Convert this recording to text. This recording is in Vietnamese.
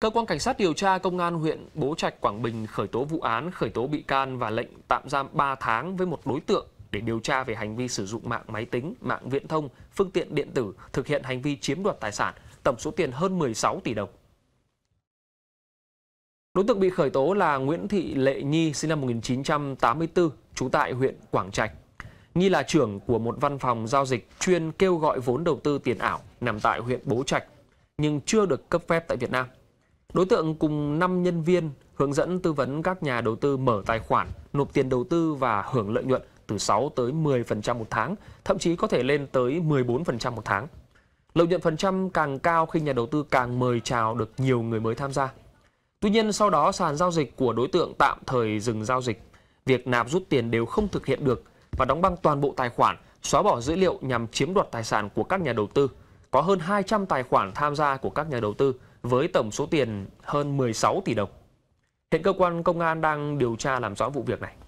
Cơ quan Cảnh sát điều tra Công an huyện Bố Trạch, Quảng Bình khởi tố vụ án, khởi tố bị can và lệnh tạm giam 3 tháng với một đối tượng để điều tra về hành vi sử dụng mạng máy tính, mạng viễn thông, phương tiện điện tử, thực hiện hành vi chiếm đoạt tài sản, tổng số tiền hơn 16 tỷ đồng. Đối tượng bị khởi tố là Nguyễn Thị Lệ Nhi, sinh năm 1984, trú tại huyện Quảng Trạch. Nhi là trưởng của một văn phòng giao dịch chuyên kêu gọi vốn đầu tư tiền ảo nằm tại huyện Bố Trạch, nhưng chưa được cấp phép tại Việt Nam. Đối tượng cùng 5 nhân viên hướng dẫn tư vấn các nhà đầu tư mở tài khoản, nộp tiền đầu tư và hưởng lợi nhuận từ 6 tới 10% một tháng, thậm chí có thể lên tới 14% một tháng. Lợi nhuận phần trăm càng cao khi nhà đầu tư càng mời chào được nhiều người mới tham gia. Tuy nhiên sau đó sàn giao dịch của đối tượng tạm thời dừng giao dịch, việc nạp rút tiền đều không thực hiện được và đóng băng toàn bộ tài khoản, xóa bỏ dữ liệu nhằm chiếm đoạt tài sản của các nhà đầu tư. Có hơn 200 tài khoản tham gia của các nhà đầu tư với tổng số tiền hơn 16 tỷ đồng. Hiện cơ quan công an đang điều tra làm rõ vụ việc này.